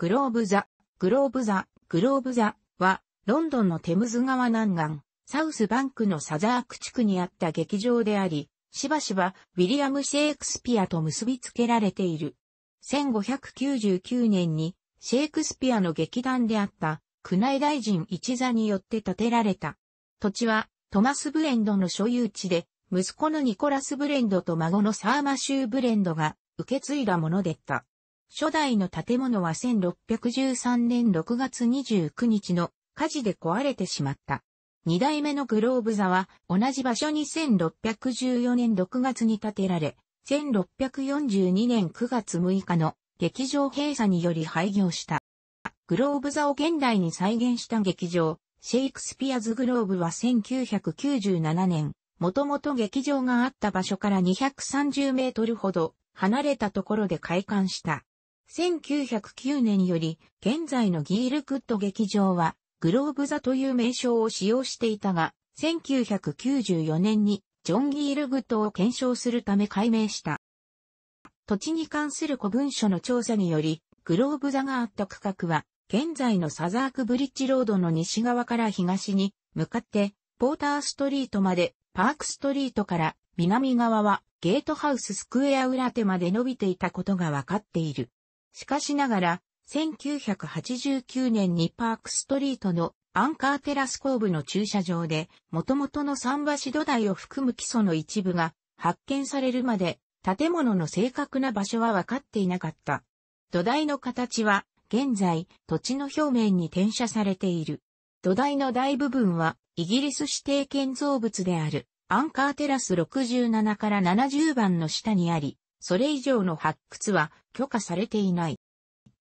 グローブザ、グローブザ、グローブザは、ロンドンのテムズ川南岸、サウスバンクのサザーク地区にあった劇場であり、しばしばウィリアム・シェイクスピアと結びつけられている。1599年にシェイクスピアの劇団であった宮内大臣一座によって建てられた。土地はトマス・ブレンドの所有地で、息子のニコラス・ブレンドと孫のサーマシュー・ブレンドが受け継いだものでった。初代の建物は1613年6月29日の火事で壊れてしまった。二代目のグローブ座は同じ場所に1614年6月に建てられ、1642年9月6日の劇場閉鎖により廃業した。グローブ座を現代に再現した劇場、シェイクスピアズグローブは1997年、もともと劇場があった場所から230メートルほど離れたところで開館した。1909年より、現在のギールクッド劇場は、グローブ座という名称を使用していたが、1994年に、ジョン・ギールグッドを検証するため改名した。土地に関する古文書の調査により、グローブ座があった区画は、現在のサザークブリッジロードの西側から東に向かって、ポーターストリートまで、パークストリートから南側はゲートハウススクエア裏手まで伸びていたことがわかっている。しかしながら、1989年にパークストリートのアンカーテラス工部の駐車場で、元々の桟橋土台を含む基礎の一部が発見されるまで、建物の正確な場所は分かっていなかった。土台の形は、現在、土地の表面に転写されている。土台の大部分は、イギリス指定建造物である、アンカーテラス67から70番の下にあり、それ以上の発掘は許可されていない。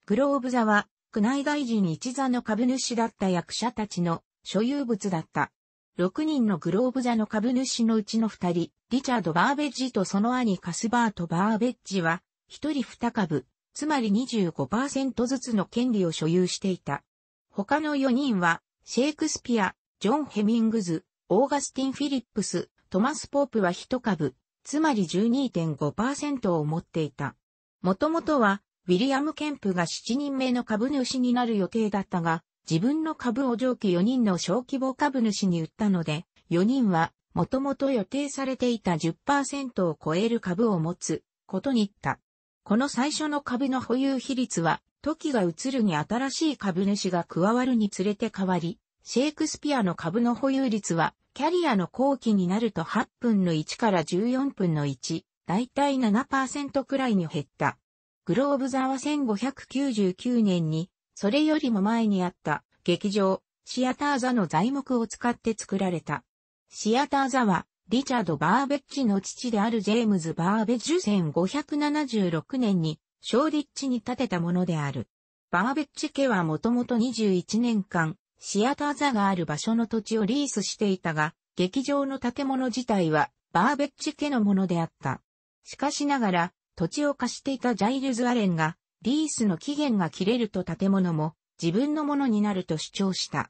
グローブ座は、区内外人一座の株主だった役者たちの所有物だった。6人のグローブ座の株主のうちの2人、リチャード・バーベッジとその兄カスバート・バーベッジは、1人2株、つまり25%ずつの権利を所有していた。他の4人は、シェイクスピア、ジョン・ヘミングズ、オーガスティン・フィリップス、トマス・ポープは1株、つまり12.5%を持っていた。もともとは、ウィリアム・ケンプが7人目の株主になる予定だったが、自分の株を上記4人の小規模株主に売ったので、4人は、もともと予定されていた10%を超える株を持つことに言った。この最初の株の保有比率は、時が移るに新しい株主が加わるにつれて変わり、シェイクスピアの株の保有率はキャリアの後期になると8分の1から14分の1、だいたい7%くらいに減った。グローブ座は1599年に、それよりも前にあった劇場、シアター座の材木を使って作られた。シアター座は、リチャード・バーベッジの父であるジェームズ・バーベッジュ1576年に、小立地に建てたものである。バーベッジ家はもともと21年間、シアターザがある場所の土地をリースしていたが、劇場の建物自体はバーベッジ家のものであった。しかしながら、土地を貸していたジャイルズ・アレンが、リースの期限が切れると建物も自分のものになると主張した。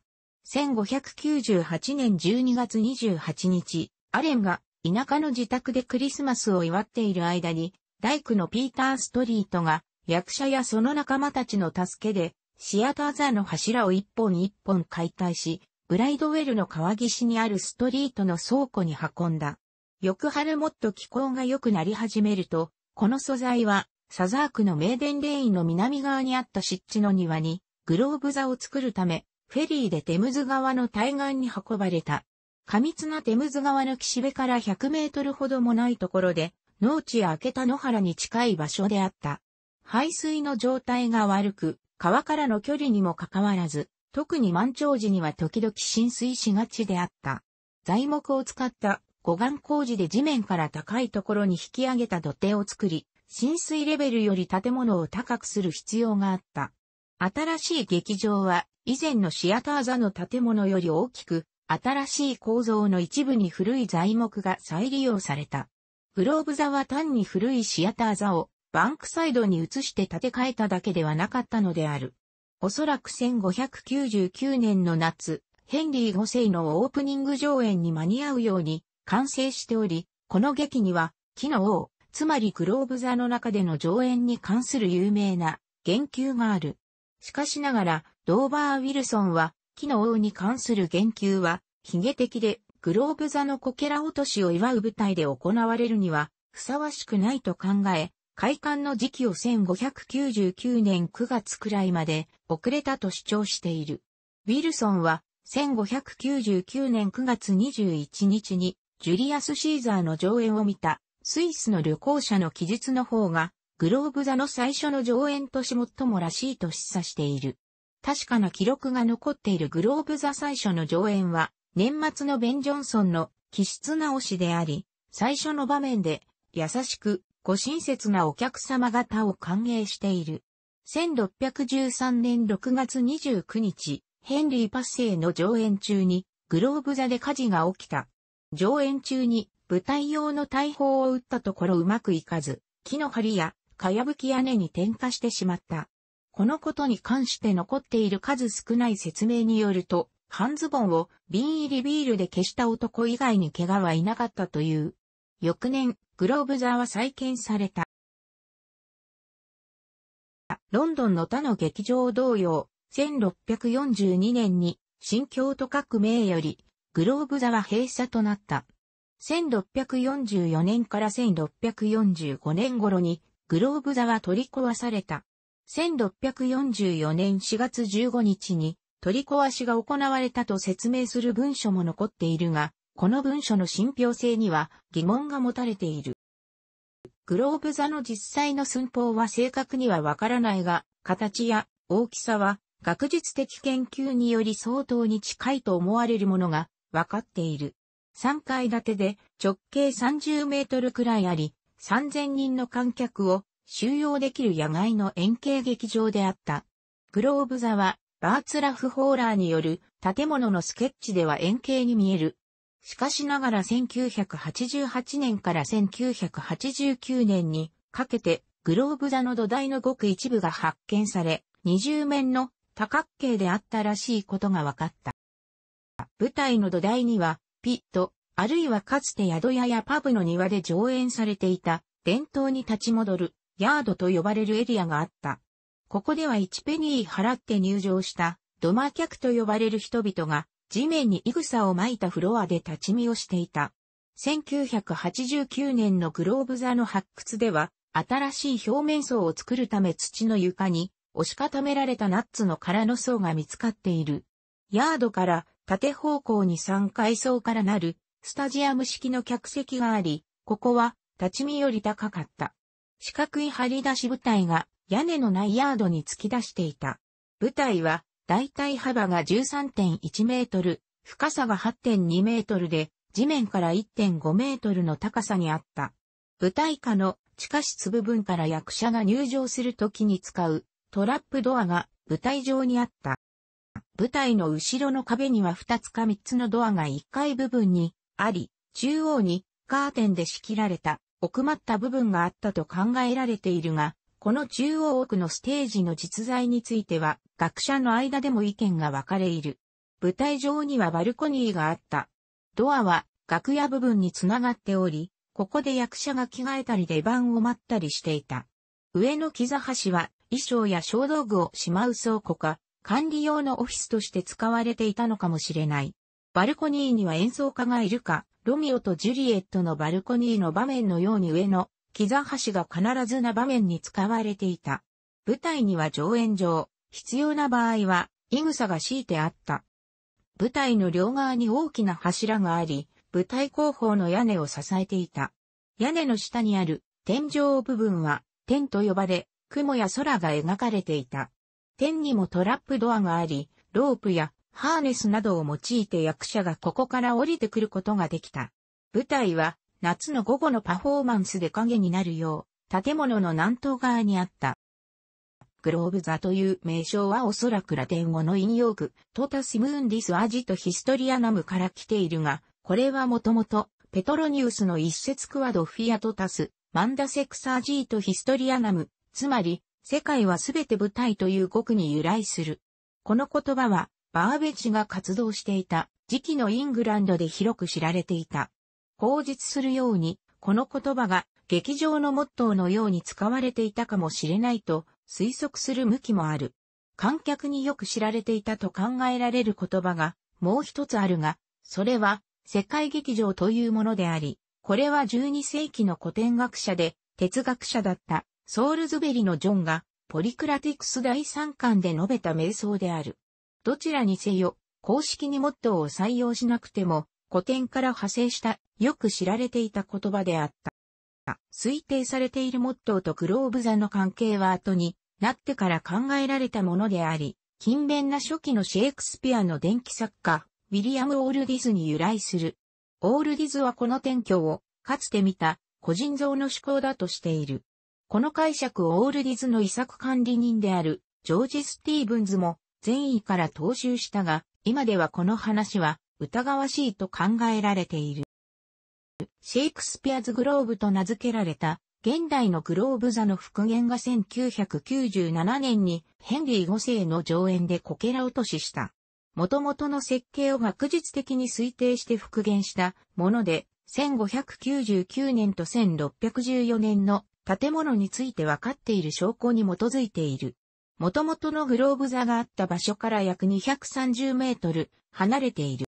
1598年12月28日、アレンが田舎の自宅でクリスマスを祝っている間に、大工のピーター・ストリートが役者やその仲間たちの助けでシアター座の柱を一本一本解体し、ブライドウェルの川岸にあるストリートの倉庫に運んだ。翌春もっと気候が良くなり始めると、この素材は、サザークのメーデンレインの南側にあった湿地の庭に、グローブ座を作るため、フェリーでテムズ川の対岸に運ばれた。過密なテムズ川の岸辺から100メートルほどもないところで、農地や明けた野原に近い場所であった。排水の状態が悪く、川からの距離にもかかわらず、特に満潮時には時々浸水しがちであった。材木を使った護岸工事で地面から高いところに引き上げた土手を作り、浸水レベルより建物を高くする必要があった。新しい劇場は以前のシアター座の建物より大きく、新しい構造の一部に古い材木が再利用された。グローブ座は単に古いシアター座をバンクサイドに移して建て替えただけではなかったのである。おそらく1599年の夏、ヘンリー5世のオープニング上演に間に合うように完成しており、この劇には、木の王、つまりグローブ座の中での上演に関する有名な言及がある。しかしながら、ドーバー・ウィルソンは、木の王に関する言及は、髭的で、グローブ座のこけら落としを祝う舞台で行われるには、ふさわしくないと考え、開館の時期を1599年9月くらいまで遅れたと主張している。ウィルソンは1599年9月21日にジュリアス・シーザーの上演を見たスイスの旅行者の記述の方がグローブ座の最初の上演とし最もらしいと示唆している。確かな記録が残っているグローブ座最初の上演は年末のベン・ジョンソンの気質直しであり、最初の場面で優しくご親切なお客様方を歓迎している。1613年6月29日、ヘンリー・パッセイの上演中に、グローブ座で火事が起きた。上演中に、舞台用の大砲を撃ったところうまくいかず、木の梁や、かやぶき屋根に点火してしまった。このことに関して残っている数少ない説明によると、半ズボンを瓶入りビールで消した男以外に怪我はいなかったという。翌年、グローブ座は再建された。ロンドンの他の劇場同様、1642年に新京都革命よりグローブ座は閉鎖となった。1644年から1645年頃にグローブ座は取り壊された。1644年4月15日に取り壊しが行われたと説明する文書も残っているが、この文書の信憑性には疑問が持たれている。グローブ座の実際の寸法は正確にはわからないが、形や大きさは学術的研究により相当に近いと思われるものがわかっている。3階建てで直径30メートルくらいあり、3000人の観客を収容できる野外の円形劇場であった。グローブ座はバーツラフ・ホーラーによる建物のスケッチでは円形に見えるしかしながら1988年から1989年にかけてグローブ座の土台のごく一部が発見され、二重面の多角形であったらしいことが分かった。舞台の土台には、ピット、あるいはかつて宿屋やパブの庭で上演されていた、伝統に立ち戻る、ヤードと呼ばれるエリアがあった。ここでは1ペニー払って入場した、ドマ客と呼ばれる人々が、地面にイグサを巻いたフロアで立ち見をしていた。1989年のグローブ座の発掘では、新しい表面層を作るため土の床に押し固められたナッツの殻の層が見つかっている。ヤードから縦方向に3階層からなるスタジアム式の客席があり、ここは立ち見より高かった。四角い張り出し舞台が屋根のないヤードに突き出していた。舞台は大体幅が13.1メートル、深さが8.2メートルで、地面から1.5メートルの高さにあった。舞台下の地下室部分から役者が入場するときに使うトラップドアが舞台上にあった。舞台の後ろの壁には2つか3つのドアが1階部分にあり、中央にカーテンで仕切られた奥まった部分があったと考えられているが、この中央奥のステージの実在については、学者の間でも意見が分かれいる。舞台上にはバルコニーがあった。ドアは楽屋部分につながっており、ここで役者が着替えたり出番を待ったりしていた。上の木座橋は衣装や小道具をしまう倉庫か、管理用のオフィスとして使われていたのかもしれない。バルコニーには演奏家がいるか、ロミオとジュリエットのバルコニーの場面のように上の膝端橋が必ずな場面に使われていた。舞台には上演上、必要な場合は、イグサが敷いてあった。舞台の両側に大きな柱があり、舞台後方の屋根を支えていた。屋根の下にある天井部分は天と呼ばれ、雲や空が描かれていた。天にもトラップドアがあり、ロープやハーネスなどを用いて役者がここから降りてくることができた。舞台は夏の午後のパフォーマンスで影になるよう、建物の南東側にあった。グローブ座という名称はおそらくラテン語の引用句、トタシムーンディスアジトヒストリアナムから来ているが、これはもともと、ペトロニウスの一節クワドフィアトタス、マンダセクサージートヒストリアナム、つまり、世界はすべて舞台という語句に由来する。この言葉は、バーベチが活動していた時期のイングランドで広く知られていた。口実するように、この言葉が劇場のモットーのように使われていたかもしれないと推測する向きもある。観客によく知られていたと考えられる言葉がもう一つあるが、それは世界劇場というものであり、これは12世紀の古典学者で哲学者だったソールズベリのジョンがポリクラティクス第3巻で述べた瞑想である。どちらにせよ、公式にモットーを採用しなくても、古典から派生したよく知られていた言葉であった。推定されているモットーとグローブ座の関係は後になってから考えられたものであり、勤勉な初期のシェイクスピアの電気作家、ウィリアム・オールディズに由来する。オールディズはこの転居を、かつて見た、個人像の思考だとしている。この解釈をオールディズの遺作管理人である、ジョージ・スティーブンズも、善意から踏襲したが、今ではこの話は、疑わしいと考えられている。シェイクスピアズグローブと名付けられた現代のグローブ座の復元が1997年にヘンリー5世の上演でこけら落としした。元々の設計を学術的に推定して復元したもので、1599年と1614年の建物について分かっている証拠に基づいている。元々のグローブ座があった場所から約230メートル離れている。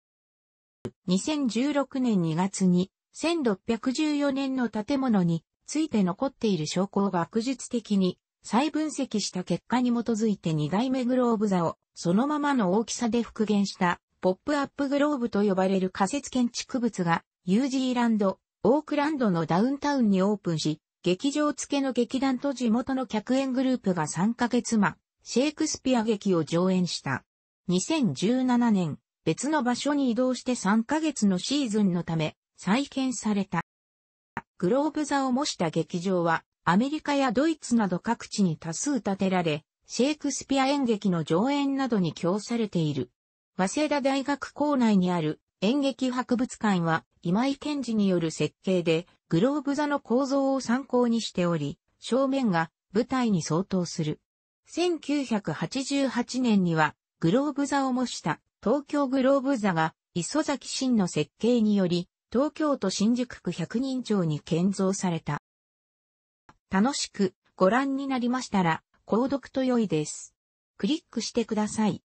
2016年2月に1614年の建物について残っている証拠を学術的に再分析した結果に基づいて2代目グローブ座をそのままの大きさで復元したポップアップグローブと呼ばれる仮設建築物がニュージーランド、オークランドのダウンタウンにオープンし、劇場付けの劇団と地元の客演グループが3ヶ月間、シェイクスピア劇を上演した。2017年、別の場所に移動して3ヶ月のシーズンのため再建された。グローブ座を模した劇場はアメリカやドイツなど各地に多数建てられ、シェイクスピア演劇の上演などに供されている。早稲田大学校内にある演劇博物館は今井健治による設計でグローブ座の構造を参考にしており、正面が舞台に相当する。1988年にはグローブ座を模した東京グローブ座が磯崎真の設計により、東京都新宿区百人町に建造された。楽しくご覧になりましたら、購読と良いです。クリックしてください。